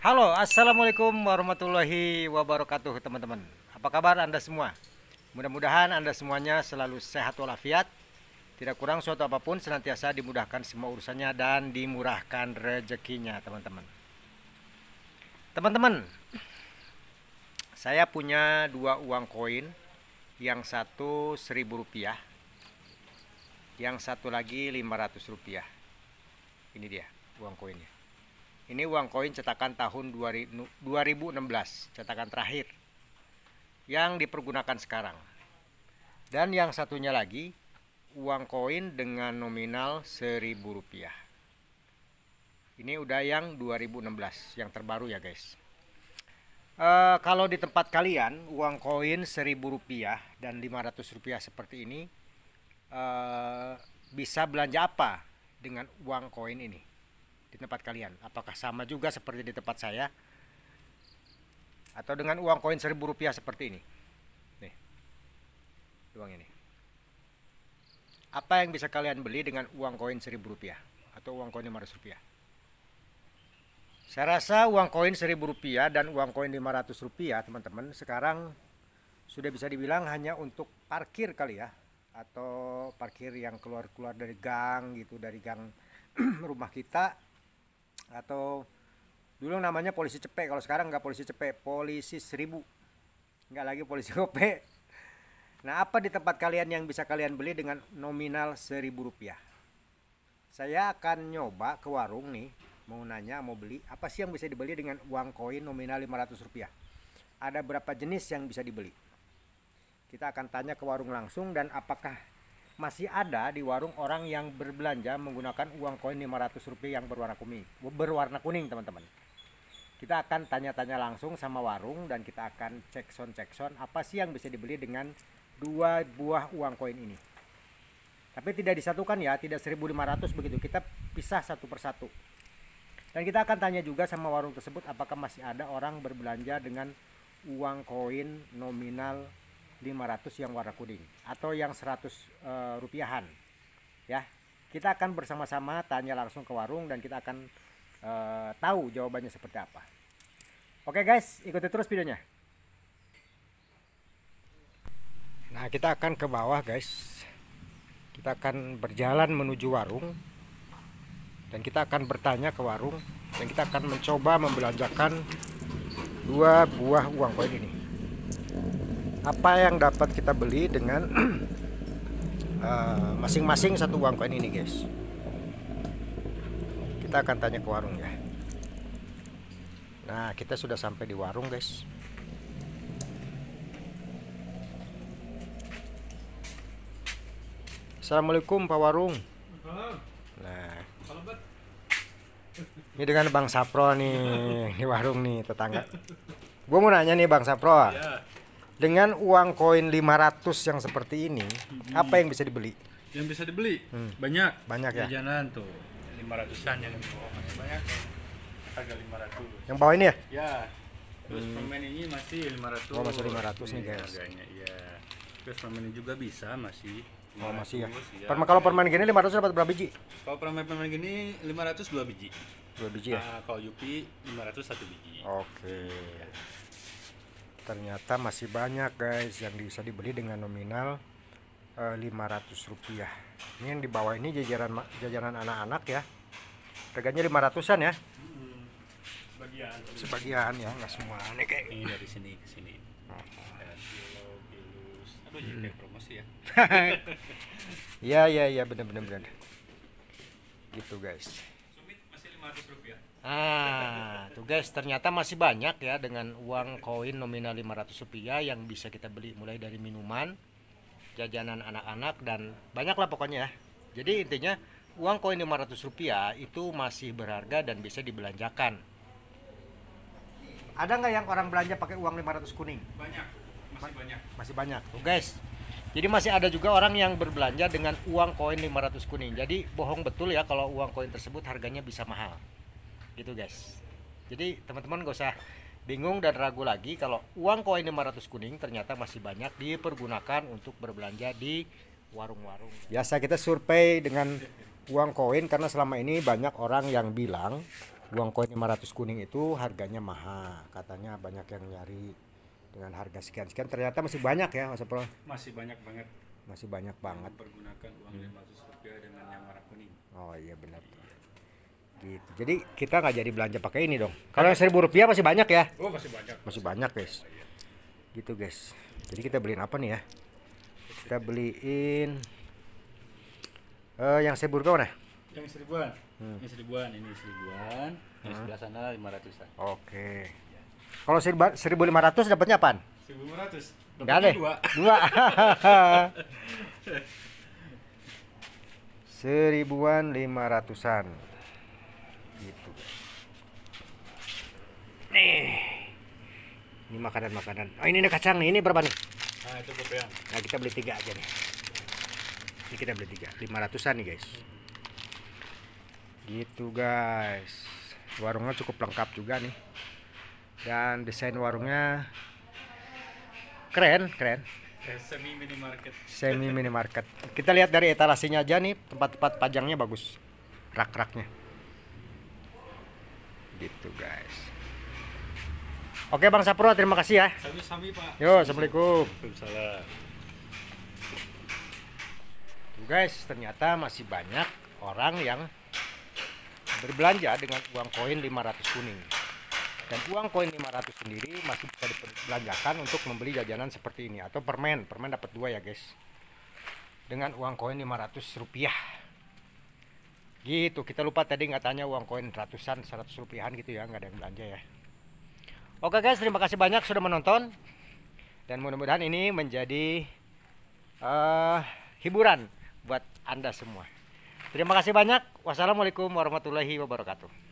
Halo, assalamualaikum warahmatullahi wabarakatuh, teman-teman. Apa kabar Anda semua? Mudah-mudahan Anda semuanya selalu sehat walafiat, tidak kurang suatu apapun, senantiasa dimudahkan semua urusannya dan dimurahkan rezekinya, teman-teman. Teman-teman, saya punya dua uang koin yang satu seribu rupiah yang satu lagi 500 rupiah ini dia uang koinnya ini uang koin cetakan tahun 2016 cetakan terakhir yang dipergunakan sekarang dan yang satunya lagi uang koin dengan nominal seribu rupiah ini udah yang 2016 yang terbaru ya guys Eh, kalau di tempat kalian uang koin seribu rupiah dan lima ratus rupiah seperti ini uh, bisa belanja apa dengan uang koin ini di tempat kalian? Apakah sama juga seperti di tempat saya? Atau dengan uang koin seribu rupiah seperti ini? Nih, uang ini. Apa yang bisa kalian beli dengan uang koin seribu rupiah atau uang koin lima ratus rupiah? Saya rasa uang koin seribu rupiah dan uang koin lima ratus rupiah teman-teman sekarang sudah bisa dibilang hanya untuk parkir kali ya atau parkir yang keluar-keluar dari gang gitu dari gang rumah kita atau dulu namanya polisi cepek kalau sekarang nggak polisi cepek polisi seribu nggak lagi polisi kope nah apa di tempat kalian yang bisa kalian beli dengan nominal seribu rupiah saya akan nyoba ke warung nih mau nanya mau beli apa sih yang bisa dibeli dengan uang koin nominal 500 rupiah ada berapa jenis yang bisa dibeli kita akan tanya ke warung langsung dan apakah masih ada di warung orang yang berbelanja menggunakan uang koin 500 rupiah yang berwarna kuning berwarna kuning teman-teman kita akan tanya-tanya langsung sama warung dan kita akan cek sound cek sound apa sih yang bisa dibeli dengan dua buah uang koin ini tapi tidak disatukan ya tidak 1500 begitu kita pisah satu persatu dan kita akan tanya juga sama warung tersebut apakah masih ada orang berbelanja dengan uang koin nominal 500 yang warna kuning atau yang 100 e, eh, rupiahan. Ya. Kita akan bersama-sama tanya langsung ke warung dan kita akan e, tahu jawabannya seperti apa. Oke guys, ikuti terus videonya. Nah, kita akan ke bawah guys. Kita akan berjalan menuju warung dan kita akan bertanya ke warung dan kita akan mencoba membelanjakan dua buah uang koin ini apa yang dapat kita beli dengan eh, masing-masing uh, satu uang koin ini guys kita akan tanya ke warung ya nah kita sudah sampai di warung guys Assalamualaikum Pak Warung Nah ini dengan Bang Sapro nih di warung nih tetangga gue mau nanya nih Bang Sapro yeah. dengan uang koin 500 yang seperti ini hmm. apa yang bisa dibeli yang bisa dibeli hmm. banyak banyak ya jajanan tuh 500an yang di bawah masih banyak ya. harga 500 yang bawah ini ya ya terus hmm. permen ini masih 500 oh masih 500 nih iya, guys harganya iya terus permen ini juga bisa masih Oh, iya, masih ya. ya. Perma kalau permen gini 500 dapat berapa biji? Kalau permen permen gini 500 2 biji. 2 biji ya? Uh, kalau Yupi 500 1 biji. Oke. Okay. Ternyata masih banyak guys yang bisa dibeli dengan nominal uh, eh, 500 rupiah. Ini yang di bawah ini jajaran jajanan anak-anak ya. Harganya 500-an ya? Hmm, sebagian. Sebagian ya, enggak semua. Ini kayak ini iya, gitu. dari sini ke sini. Hmm jadi promosi ya? ya. ya ya ya benar benar benar. Gitu guys. Ah, tuh guys, ternyata masih banyak ya dengan uang koin nominal 500 rupiah yang bisa kita beli mulai dari minuman, jajanan anak-anak dan banyaklah pokoknya ya. Jadi intinya uang koin 500 rupiah itu masih berharga dan bisa dibelanjakan. Ada nggak yang orang belanja pakai uang 500 kuning? Banyak masih banyak masih banyak tuh guys jadi masih ada juga orang yang berbelanja dengan uang koin 500 kuning jadi bohong betul ya kalau uang koin tersebut harganya bisa mahal gitu guys jadi teman-teman gak usah bingung dan ragu lagi kalau uang koin 500 kuning ternyata masih banyak dipergunakan untuk berbelanja di warung-warung. Biasa kita survei dengan uang koin karena selama ini banyak orang yang bilang uang koin 500 kuning itu harganya mahal, katanya banyak yang nyari dengan harga sekian-sekian ternyata masih banyak ya Mas Pro masih banyak banget masih banyak banget pergunakan uang hmm. lima ratus rupiah dengan yang warna kuning oh iya benar gitu jadi kita nggak jadi belanja pakai ini dong kalau yang seribu rupiah masih banyak ya oh masih banyak masih banyak guys iya. gitu guys jadi kita beliin apa nih ya kita beliin uh, yang seribu rupiah mana yang seribuan hmm. yang seribuan ini seribuan hmm. yang sebelah sana lima ratusan oke okay. Kalau 1500 dapatnya apaan? 1500. Gak deh. Dua. Dua. Seribuan lima ratusan. Gitu. Nih. Ini makanan-makanan. Oh, ini ada kacang nih. Ini berapa nih? Nah, itu kopian. Ya. Nah, kita beli tiga aja nih. Ini kita beli tiga. Lima ratusan nih, guys. Gitu, guys. Warungnya cukup lengkap juga nih dan desain warungnya keren keren eh, semi minimarket semi minimarket kita lihat dari etalasinya aja nih tempat-tempat pajangnya bagus rak-raknya gitu guys oke bang Sapro terima kasih ya sami-sami pak yo assalamualaikum salam Tuh guys ternyata masih banyak orang yang berbelanja dengan uang koin 500 kuning dan uang koin 500 sendiri masih bisa dibelanjakan untuk membeli jajanan seperti ini atau permen. Permen dapat dua ya guys. Dengan uang koin 500 rupiah. Gitu, kita lupa tadi nggak tanya uang koin ratusan, 100 rupiahan gitu ya, nggak ada yang belanja ya. Oke guys, terima kasih banyak sudah menonton. Dan mudah-mudahan ini menjadi uh, hiburan buat Anda semua. Terima kasih banyak. Wassalamualaikum warahmatullahi wabarakatuh.